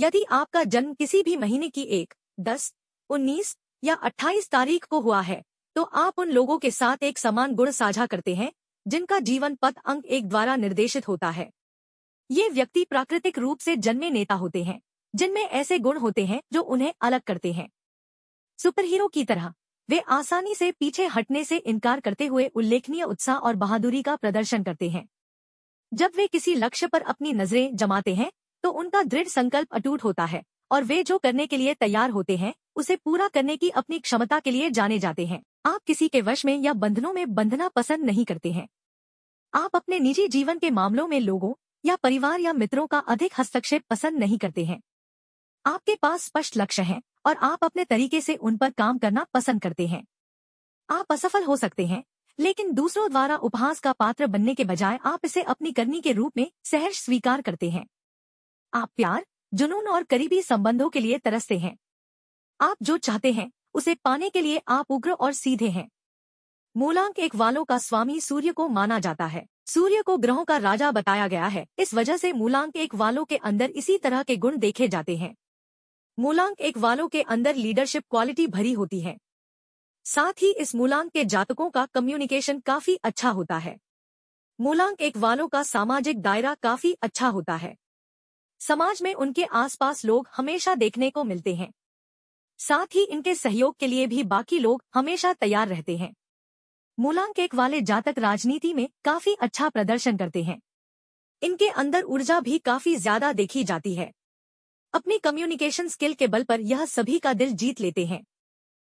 यदि आपका जन्म किसी भी महीने की एक दस उन्नीस या अट्ठाईस तारीख को हुआ है तो आप उन लोगों के साथ एक समान गुण साझा करते हैं जिनका जीवन पथ अंक एक द्वारा निर्देशित होता है ये व्यक्ति प्राकृतिक रूप से जन्मे नेता होते हैं जिनमें ऐसे गुण होते हैं जो उन्हें अलग करते हैं सुपरहीरो की तरह वे आसानी से पीछे हटने से इनकार करते हुए उल्लेखनीय उत्साह और बहादुरी का प्रदर्शन करते हैं जब वे किसी लक्ष्य पर अपनी नजरें जमाते हैं तो उनका दृढ़ संकल्प अटूट होता है और वे जो करने के लिए तैयार होते हैं उसे पूरा करने की अपनी क्षमता के लिए जाने जाते हैं आप किसी के वश में या बंधनों में बंधना पसंद नहीं करते हैं आप अपने निजी जीवन के मामलों में लोगों या परिवार या मित्रों का अधिक हस्तक्षेप पसंद नहीं करते हैं आपके पास स्पष्ट लक्ष्य हैं और आप अपने तरीके से उन पर काम करना पसंद करते हैं आप असफल हो सकते हैं लेकिन दूसरों द्वारा उपहास का पात्र बनने के बजाय आप इसे अपनी करनी के रूप में सहर्ष स्वीकार करते हैं आप प्यार जुनून और करीबी संबंधों के लिए तरसते हैं आप जो चाहते हैं उसे पाने के लिए आप उग्र और सीधे हैं मूलांक एक वालों का स्वामी सूर्य को माना जाता है सूर्य को ग्रहों का राजा बताया गया है इस वजह से मूलांक एक वालों के अंदर इसी तरह के गुण देखे जाते हैं मूलांक एक वालों के अंदर लीडरशिप क्वालिटी भरी होती है साथ ही इस मूलांक के जातकों का कम्युनिकेशन काफी अच्छा होता है मूलांक एक वालों का सामाजिक दायरा काफी अच्छा होता है समाज में उनके आसपास लोग हमेशा देखने को मिलते हैं साथ ही इनके सहयोग के लिए भी बाकी लोग हमेशा तैयार रहते हैं मूलांक एक वाले जातक राजनीति में काफी अच्छा प्रदर्शन करते हैं इनके अंदर ऊर्जा भी काफी ज्यादा देखी जाती है अपनी कम्युनिकेशन स्किल के बल पर यह सभी का दिल जीत लेते हैं